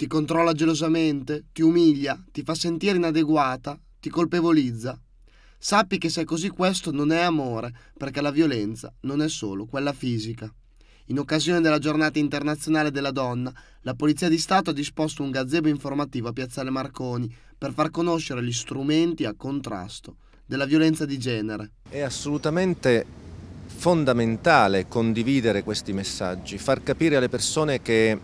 ti controlla gelosamente, ti umilia, ti fa sentire inadeguata, ti colpevolizza. Sappi che se è così questo non è amore, perché la violenza non è solo quella fisica. In occasione della giornata internazionale della donna, la Polizia di Stato ha disposto un gazebo informativo a Piazzale Marconi per far conoscere gli strumenti a contrasto della violenza di genere. È assolutamente fondamentale condividere questi messaggi, far capire alle persone che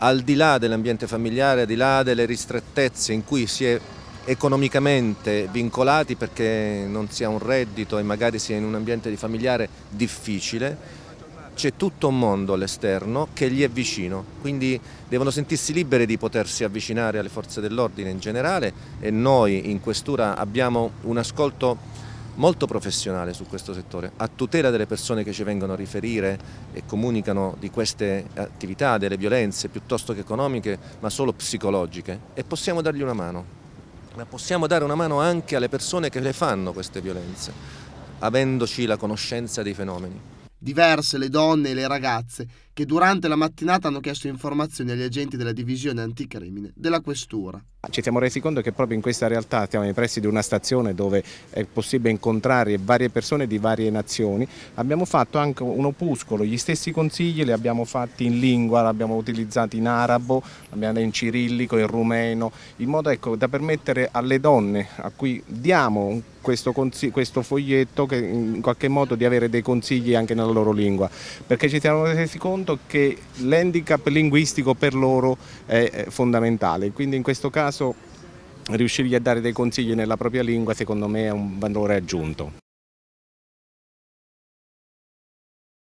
al di là dell'ambiente familiare, al di là delle ristrettezze in cui si è economicamente vincolati perché non si ha un reddito e magari si è in un ambiente di familiare difficile, c'è tutto un mondo all'esterno che gli è vicino, quindi devono sentirsi liberi di potersi avvicinare alle forze dell'ordine in generale e noi in questura abbiamo un ascolto molto professionale su questo settore, a tutela delle persone che ci vengono a riferire e comunicano di queste attività, delle violenze piuttosto che economiche, ma solo psicologiche e possiamo dargli una mano. Ma possiamo dare una mano anche alle persone che le fanno queste violenze, avendoci la conoscenza dei fenomeni. Diverse le donne e le ragazze che durante la mattinata hanno chiesto informazioni agli agenti della divisione anticrimine della Questura ci siamo resi conto che proprio in questa realtà siamo nei pressi di una stazione dove è possibile incontrare varie persone di varie nazioni, abbiamo fatto anche un opuscolo, gli stessi consigli li abbiamo fatti in lingua, li abbiamo utilizzati in arabo, in cirillico, in rumeno, in modo ecco, da permettere alle donne a cui diamo questo, questo foglietto che in qualche modo di avere dei consigli anche nella loro lingua, perché ci siamo resi conto che l'handicap linguistico per loro è fondamentale, quindi in questo caso caso riuscirgli a dare dei consigli nella propria lingua secondo me è un valore aggiunto.